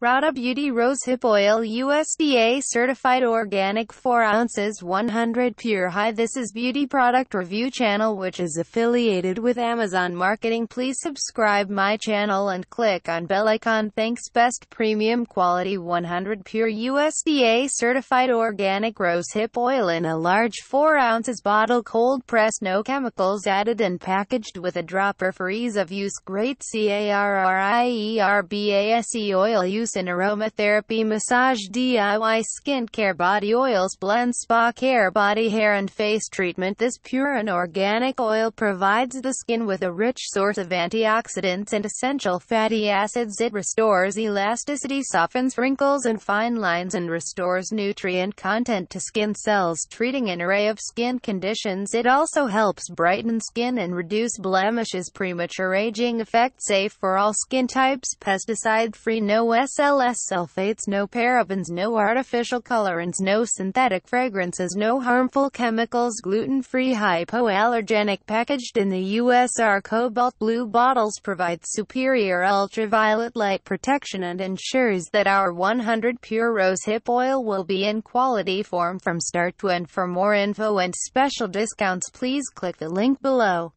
Rada Beauty Rose Hip Oil USDA Certified Organic 4 ounces 100 Pure High This is Beauty Product Review Channel which is affiliated with Amazon Marketing Please subscribe my channel and click on bell icon Thanks Best Premium Quality 100 Pure USDA Certified Organic Rose Hip Oil in a large 4 ounces bottle cold pressed no chemicals added and packaged with a dropper for ease of use Great CARRIERBASE oil use juice and aromatherapy massage DIY skincare body oils blend spa care body hair and face treatment This pure and organic oil provides the skin with a rich source of antioxidants and essential fatty acids it restores elasticity softens wrinkles and fine lines and restores nutrient content to skin cells treating an array of skin conditions it also helps brighten skin and reduce blemishes premature aging effect safe for all skin types pesticide free no S. SLS sulfates, no parabens, no artificial colorants, no synthetic fragrances, no harmful chemicals, gluten-free hypoallergenic packaged in the U.S. Our cobalt blue bottles provide superior ultraviolet light protection and ensures that our 100 pure rosehip oil will be in quality form from start to end. For more info and special discounts please click the link below.